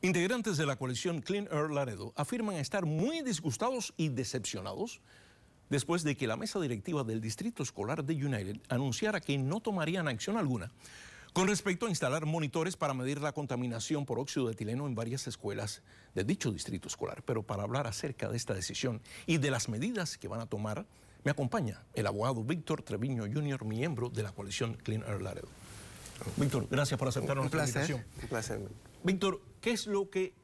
Integrantes de la coalición Clean Air Laredo afirman estar muy disgustados y decepcionados después de que la mesa directiva del Distrito Escolar de United anunciara que no tomarían acción alguna con respecto a instalar monitores para medir la contaminación por óxido de etileno en varias escuelas de dicho distrito escolar. Pero para hablar acerca de esta decisión y de las medidas que van a tomar, me acompaña el abogado Víctor Treviño Jr., miembro de la coalición Clean Air Laredo. Víctor, gracias por aceptar nuestra placer. Víctor, ¿qué es lo que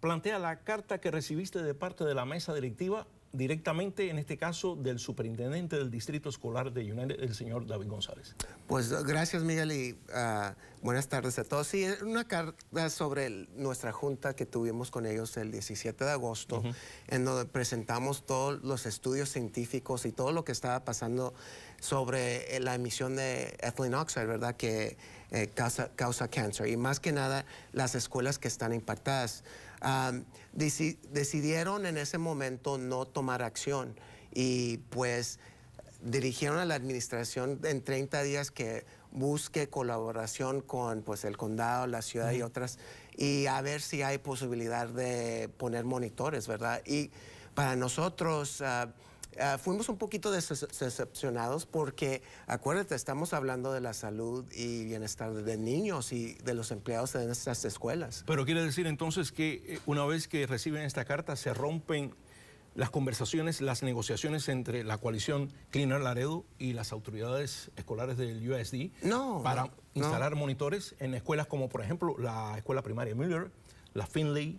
plantea la carta que recibiste de parte de la mesa directiva directamente, en este caso, del superintendente del Distrito Escolar de United, el señor David González. Pues gracias, Miguel, y ah, buenas tardes a todos. Sí, una carta sobre nuestra junta que tuvimos con ellos el 17 de agosto, en donde presentamos todos los estudios científicos y todo lo que estaba pasando sobre eh, la emisión de ethylene oxide, ¿verdad? Que eh, causa, cáncer y más que nada las escuelas que están impactadas. decidieron en ese momento no tomar acción y pues dirigieron a la administración en 30 días que busque colaboración con pues, el condado, la ciudad y otras, y a ver si hay posibilidad de poner monitores, ¿verdad? Y para nosotros... Ah, Ah, fuimos un poquito decepcionados porque, acuérdate, estamos hablando de la salud y bienestar de niños y de los empleados de nuestras escuelas. Pero quiere decir entonces que eh, una vez que reciben esta carta se rompen las conversaciones, las negociaciones entre la coalición Cleaner Laredo y las autoridades escolares del USD para instalar monitores en escuelas como por ejemplo la escuela primaria Miller, la Finley,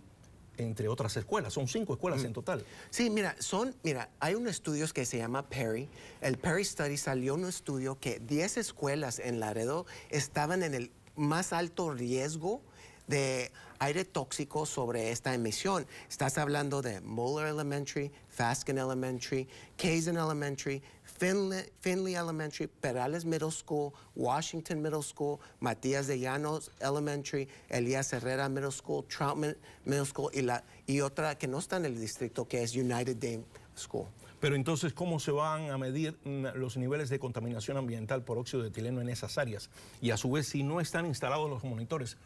entre otras escuelas. Son cinco escuelas en mm. total. Sí, mira, son, mira, hay un estudio que se llama Perry. El Perry Study salió un estudio que 10 escuelas en Laredo estaban en el más alto riesgo de aire tóxico sobre esta emisión. Estás hablando de Muller Elementary, Faskin Elementary, Kaysen Elementary, Finley, Elementary, Perales Middle School, Washington Middle School, Matías de Llanos Elementary, Elías Herrera Middle School, Troutman Middle School y, la, y otra que no está en el distrito que es United Dame School. Pero entonces, ¿cómo se van a medir mm, los niveles de contaminación ambiental por óxido de etileno en esas áreas? Y a su vez, si no están instalados los monitores,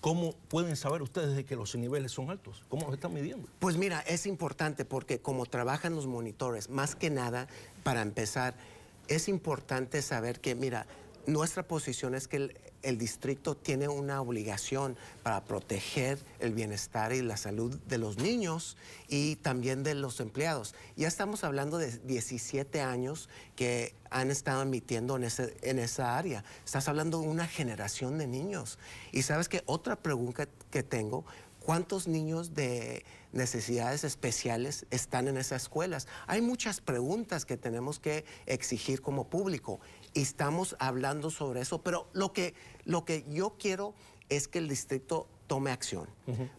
¿Cómo pueden saber ustedes de que los niveles son altos? ¿Cómo los están midiendo? Pues mira, es importante porque como trabajan los monitores, más que nada, para empezar, es importante saber que, mira, nuestra posición es que el, distrito tiene una obligación para proteger el bienestar y la salud de los niños y también de los empleados. Ya estamos hablando de 17 años que han estado emitiendo en, en esa área. Estás hablando de una generación de niños. Y sabes que otra pregunta que tengo, ¿Cuántos niños de necesidades especiales están en esas escuelas? Hay muchas preguntas que tenemos que exigir como público estamos hablando sobre eso, pero lo que, lo que yo quiero es que el distrito tome acción.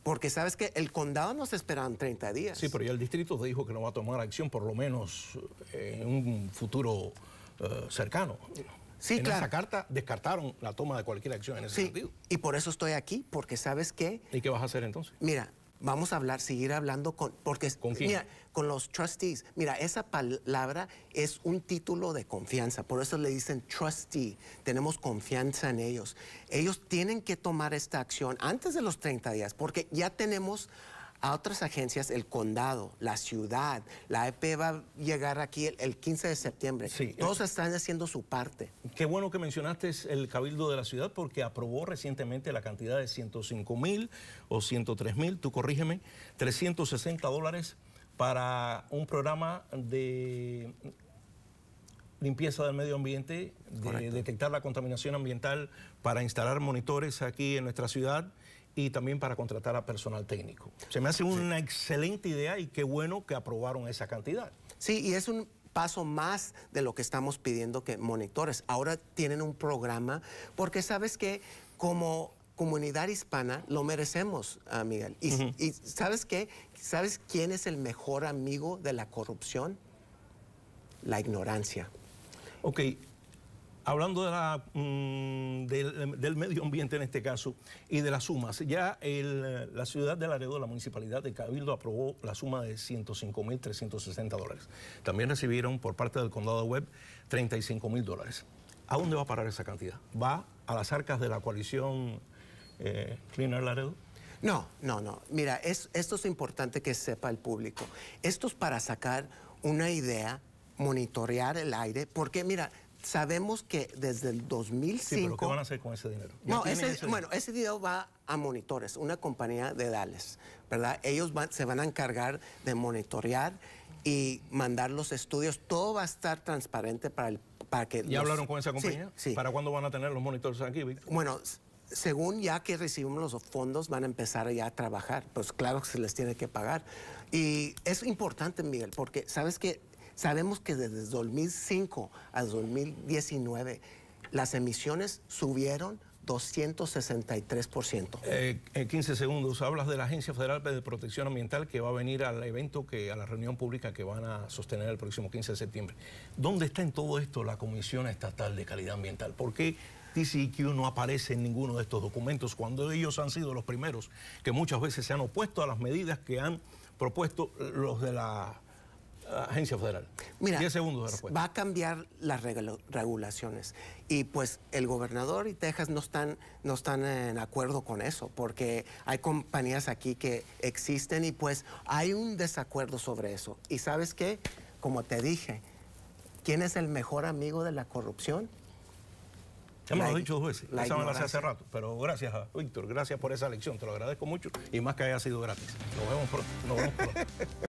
Porque sabes que el condado nos en 30 días. Sí, pero ya el distrito dijo que no va a tomar acción por lo menos eh, en un futuro eh, cercano. Sí, en esa carta descartaron la toma de cualquier acción en ese sentido. Y por eso estoy aquí, porque sabes que... ¿Y qué vas a hacer entonces? Mira, Vamos a hablar, seguir hablando con, porque mira, con los trustees. Mira, esa palabra es un título de confianza, por eso le dicen trustee. Tenemos confianza en ellos. Ellos tienen que tomar esta acción antes de los 30 días, porque ya tenemos a otras agencias, el condado, la ciudad, la EP va a llegar aquí el, 15 de septiembre. Eh. Todos están haciendo su parte. Qué bueno que mencionaste el Cabildo de la Ciudad porque aprobó recientemente la cantidad de 105 mil o 103 mil, tú corrígeme, 360 dólares para un programa de limpieza del medio ambiente, de detectar la contaminación ambiental, para instalar monitores aquí en nuestra ciudad y también para contratar a personal técnico. Se me hace una excelente idea y qué bueno que aprobaron esa cantidad. Sí, y es un paso más de lo que estamos pidiendo que monitores. Ahora tienen un programa porque sabes que como comunidad hispana lo merecemos, ah, Miguel. Y, sabes qué, sabes quién es el mejor amigo de la corrupción? La ignorancia. Ok, Hablando de la, mm, del, medio ambiente en este caso y de las sumas, ya la ciudad de Laredo, la municipalidad de Cabildo aprobó la suma de 105.360 dólares. También recibieron por parte del condado web Webb 35.000 dólares. ¿A dónde va a parar esa cantidad? ¿Va a las arcas de la coalición Clean eh, Cleaner Laredo? No, no, no. Mira, esto es importante que sepa el público. Esto es para sacar una idea monitorear el aire, porque mira, sabemos que desde el 2005... Sí, pero ¿qué van a hacer con ese dinero? bueno, ese dinero va a Monitores, una compañía de Dales, ¿verdad? Ellos se van a encargar de monitorear y mandar los estudios. Todo va a estar transparente para, el, para que... ¿Ya hablaron con esa compañía? Sí, ¿Para cuándo van a tener los monitores aquí, Bueno, según ya que recibimos los fondos, van a empezar ya a trabajar. Pues claro que se les tiene que pagar. Y es importante, Miguel, porque sabes que Sabemos que desde 2005 a 2019 las emisiones subieron 263%. en 15 segundos, hablas de la Agencia Federal de Protección Ambiental que va a venir al evento, que a la reunión pública que van a sostener el próximo 15 de septiembre. ¿Dónde está en todo esto la Comisión Estatal de Calidad Ambiental? ¿Por qué TCEQ no aparece en ninguno de estos documentos cuando ellos han sido los primeros que muchas veces se han opuesto a las medidas que han propuesto los de la agencia federal. Mira, segundos de respuesta. Va a cambiar las regulaciones. Y pues el gobernador y Texas no están, no están en acuerdo con eso, porque hay compañías aquí que existen y pues hay un desacuerdo sobre eso. Y sabes qué, como te dije, ¿quién es el mejor amigo de la corrupción? Ya me lo dicho dos veces, la esa hace rato, pero gracias Víctor, gracias por esa lección, te lo agradezco mucho y más que haya sido gratis. Nos vemos pronto.